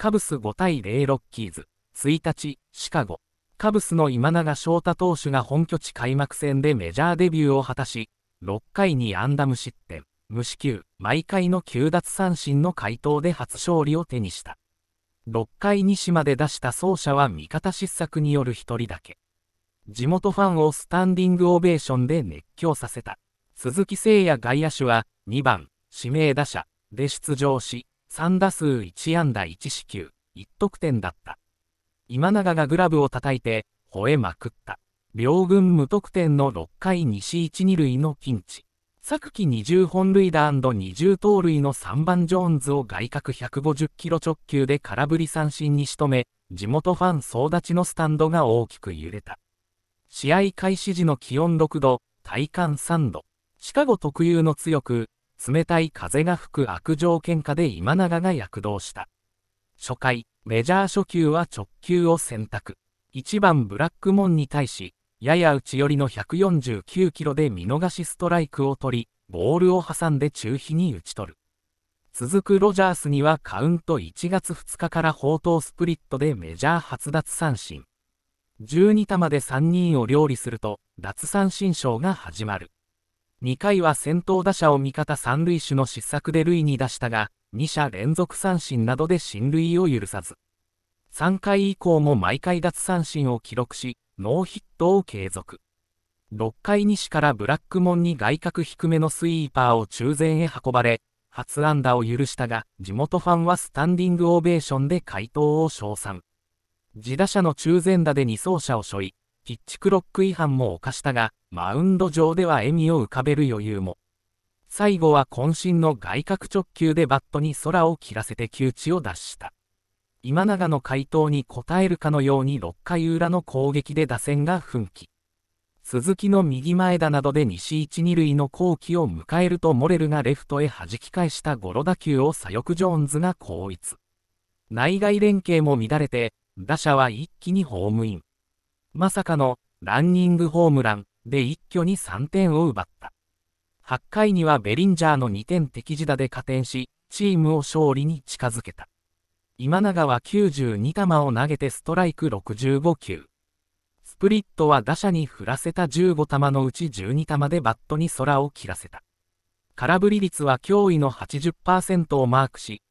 カブス5対0ロッキーズ、1日、シカゴ。カブスの今永翔太投手が本拠地開幕戦でメジャーデビューを果たし、6回にアンダム失点、無四球、毎回の9奪三振の回答で初勝利を手にした。6回西まで出した走者は味方失策による1人だけ。地元ファンをスタンディングオベーションで熱狂させた。鈴木誠也外野手は2番指名打者で出場し、3打数1安打1四球、1得点だった。今永がグラブを叩いて、吠えまくった。両軍無得点の6回西1、2塁のピンチ。昨季20本塁打 &20 盗塁の3番ジョーンズを外角150キロ直球で空振り三振に仕留め、地元ファン総立ちのスタンドが大きく揺れた。試合開始時の気温6度、体感3度。シカゴ特有の強く、冷たい風が吹く悪条件下で今永が躍動した。初回、メジャー初球は直球を選択。1番ブラックモンに対し、やや内寄りの149キロで見逃しストライクを取り、ボールを挟んで中飛に打ち取る。続くロジャースにはカウント1月2日から砲塔スプリットでメジャー初奪三振。12球で3人を料理すると、奪三振ショーが始まる。2回は先頭打者を味方三塁手の失策で塁に出したが、2者連続三振などで進塁を許さず。3回以降も毎回奪三振を記録し、ノーヒットを継続。6回西からブラックモンに外角低めのスイーパーを中前へ運ばれ、初安打を許したが、地元ファンはスタンディングオベーションで回答を称賛。自打者の中前打で2走者を背負い、ピッチクロック違反も犯したが、マウンド上では笑みを浮かべる余裕も。最後は渾身の外角直球でバットに空を切らせて窮地を脱した。今永の回答に応えるかのように6回裏の攻撃で打線が奮起。鈴木の右前田などで西一二塁の後期を迎えるとモレルがレフトへ弾き返したゴロ打球を左翼ジョーンズが後逸。内外連携も乱れて、打者は一気にホームイン。まさかのランニングホームラン、で一挙に3点を奪った。8回にはベリンジャーの2点敵地打で加点し、チームを勝利に近づけた。今永は92球を投げてストライク65球。スプリットは打者に振らせた15球のうち12球でバットに空を切らせた。空振り率は驚異の80%をマークし、